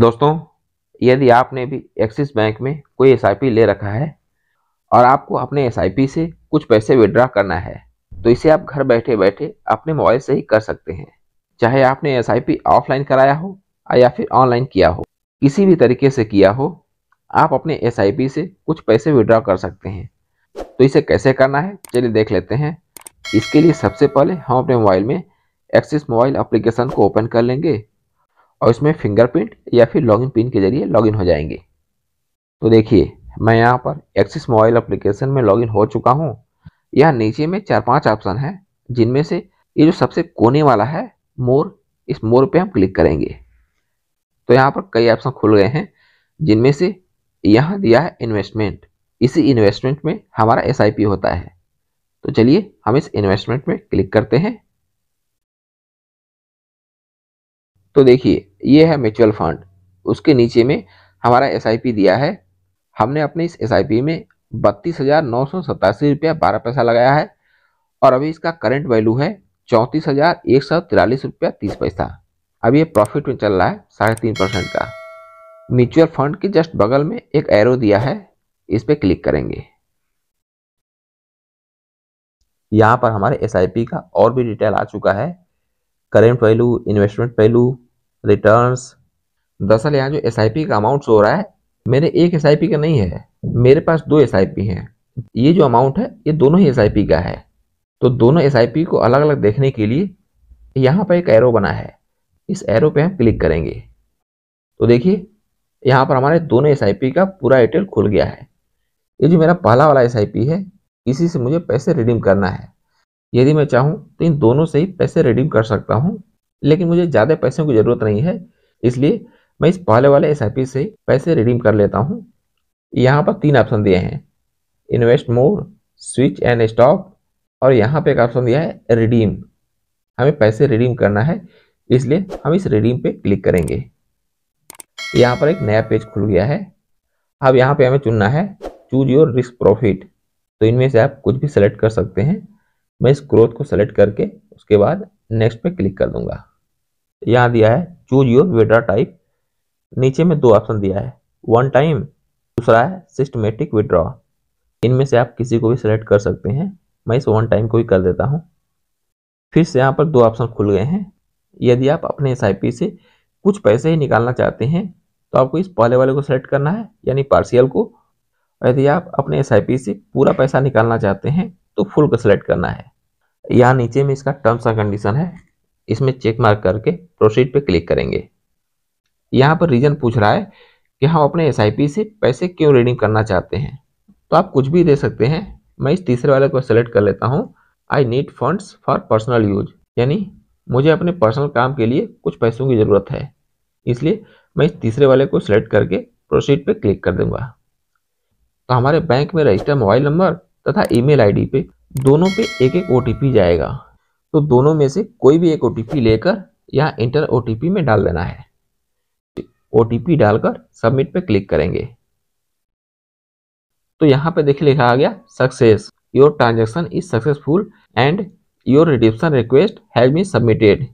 दोस्तों यदि आपने भी एक्सिस बैंक में कोई एस ले रखा है और आपको अपने एस से कुछ पैसे विड्रा करना है तो इसे आप घर बैठे बैठे अपने मोबाइल से ही कर सकते हैं चाहे आपने एस ऑफलाइन कराया हो या फिर ऑनलाइन किया हो किसी भी तरीके से किया हो आप अपने एस से कुछ पैसे विड्रा कर सकते हैं तो इसे कैसे करना है चलिए देख लेते हैं इसके लिए सबसे पहले हम अपने मोबाइल में एक्सिस मोबाइल अप्लीकेशन को ओपन कर लेंगे और इसमें फिंगरप्रिंट या फिर लॉगिन पिन के जरिए लॉगिन हो जाएंगे तो देखिए मैं यहाँ पर एक्सिस मोबाइल एप्लीकेशन में लॉगिन हो चुका हूँ यहाँ नीचे में चार पांच ऑप्शन है जिनमें से ये जो सबसे कोने वाला है मोर इस मोर पे हम क्लिक करेंगे तो यहाँ पर कई ऑप्शन खुल गए हैं जिनमें से यहाँ दिया है इन्वेस्टमेंट इसी इन्वेस्टमेंट में हमारा एस होता है तो चलिए हम इस इन्वेस्टमेंट में क्लिक करते हैं तो देखिए ये है म्यूचुअल फंड उसके नीचे में हमारा एस दिया है हमने अपने इस एस में बत्तीस हज़ार नौ सौ सतासी रुपया बारह पैसा लगाया है और अभी इसका करंट वैल्यू है चौंतीस हज़ार एक सौ तिरालीस रुपया तीस पैसा अब ये प्रॉफिट में चल रहा है साढ़े तीन परसेंट का म्यूचुअल फंड के जस्ट बगल में एक एरो दिया है इस पर क्लिक करेंगे यहाँ पर हमारे एस का और भी डिटेल आ चुका है current value investment value returns दरअसल यहाँ जो एस का अमाउंट हो रहा है मेरे एक एस का नहीं है मेरे पास दो एस हैं ये जो अमाउंट है ये दोनों ही एस का है तो दोनों एस को अलग अलग देखने के लिए यहाँ पर एक एरो बना है इस एरो पे हम क्लिक करेंगे तो देखिए यहाँ पर हमारे दोनों एस का पूरा डिटेल खुल गया है ये जो मेरा पहला वाला एस है इसी से मुझे पैसे रिडीम करना है यदि मैं चाहूँ तो इन दोनों से ही पैसे रिडीम कर सकता हूँ लेकिन मुझे ज़्यादा पैसों की ज़रूरत नहीं है इसलिए मैं इस पहले वाले एस से पैसे रिडीम कर लेता हूँ यहाँ पर तीन ऑप्शन दिए हैं invest more switch and stop और यहाँ पर एक ऑप्शन दिया है रिडीम हमें पैसे रिडीम करना है इसलिए हम इस रिडीम पे क्लिक करेंगे यहाँ पर एक नया पेज खुल गया है अब यहाँ पे हमें चुनना है चूज योर रिस्क प्रॉफिट तो इनमें से आप कुछ भी सेलेक्ट कर सकते हैं मैं इस ग्रोथ को सेलेक्ट करके उसके बाद नेक्स्ट पे क्लिक कर दूंगा यहाँ दिया है चूज योर वेडर टाइप नीचे में दो ऑप्शन दिया है वन टाइम दूसरा है सिस्टमेटिक विड्रॉ इनमें से आप किसी को भी सिलेक्ट कर सकते हैं मैं इस वन टाइम को ही कर देता हूँ फिर से यहाँ पर दो ऑप्शन खुल गए हैं यदि आप अपने एस से कुछ पैसे ही निकालना चाहते हैं तो आपको इस पहले वाले को सेलेक्ट करना है यानी पार्सियल को यदि आप अपने एस से पूरा पैसा निकालना चाहते हैं तो फुल को सेलेक्ट करना है यहाँ नीचे में इसका टर्म्स एंड कंडीशन है इसमें चेक मार्क करके प्रोसीड पे क्लिक करेंगे यहाँ पर रीजन पूछ रहा है कि हम अपने एस से पैसे क्यों रिडीम करना चाहते हैं तो आप कुछ भी दे सकते हैं मैं इस तीसरे वाले को सेलेक्ट कर लेता हूँ I need funds for personal use यानी मुझे अपने पर्सनल काम के लिए कुछ पैसों की ज़रूरत है इसलिए मैं इस तीसरे वाले को सिलेक्ट करके प्रोसीड पर क्लिक कर दूंगा तो हमारे बैंक में रजिस्टर मोबाइल नंबर तथा ईमेल आईडी पे दोनों पे एक एक ओ जाएगा तो दोनों में से कोई भी एक ओ लेकर यहाँ इंटर ओ में डाल देना है ओ डालकर सबमिट पे क्लिक करेंगे तो यहाँ पे देखिए लिखा आ गया success your transaction is successful and your redemption request has been submitted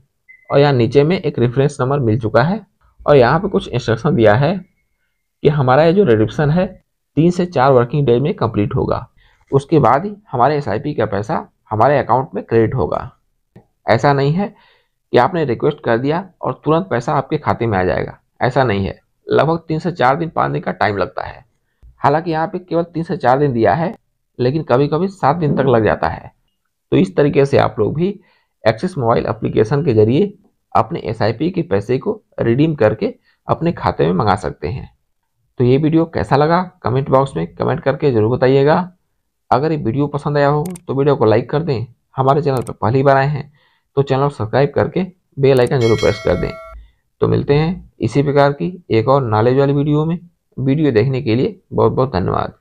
और यहाँ नीचे में एक रेफरेंस नंबर मिल चुका है और यहाँ पे कुछ इंस्ट्रक्शन दिया है कि हमारा ये जो रिडिप्शन है तीन से चार वर्किंग डे में कंप्लीट होगा उसके बाद ही हमारे एस का पैसा हमारे अकाउंट में क्रेडिट होगा ऐसा नहीं है कि आपने रिक्वेस्ट कर दिया और तुरंत पैसा आपके खाते में आ जाएगा ऐसा नहीं है लगभग तीन से चार दिन पाँच दिन का टाइम लगता है हालांकि यहाँ पे केवल तीन से चार दिन दिया है लेकिन कभी कभी सात दिन तक लग जाता है तो इस तरीके से आप लोग भी एक्सिस मोबाइल एप्लीकेशन के जरिए अपने एस के पैसे को रिडीम करके अपने खाते में मंगा सकते हैं तो ये वीडियो कैसा लगा कमेंट बॉक्स में कमेंट करके ज़रूर बताइएगा अगर ये वीडियो पसंद आया हो तो वीडियो को लाइक कर दें हमारे चैनल पर पहली बार आए हैं तो चैनल सब्सक्राइब करके बेल आइकन जरूर प्रेस कर दें तो मिलते हैं इसी प्रकार की एक और नॉलेज वाली वीडियो में वीडियो देखने के लिए बहुत बहुत धन्यवाद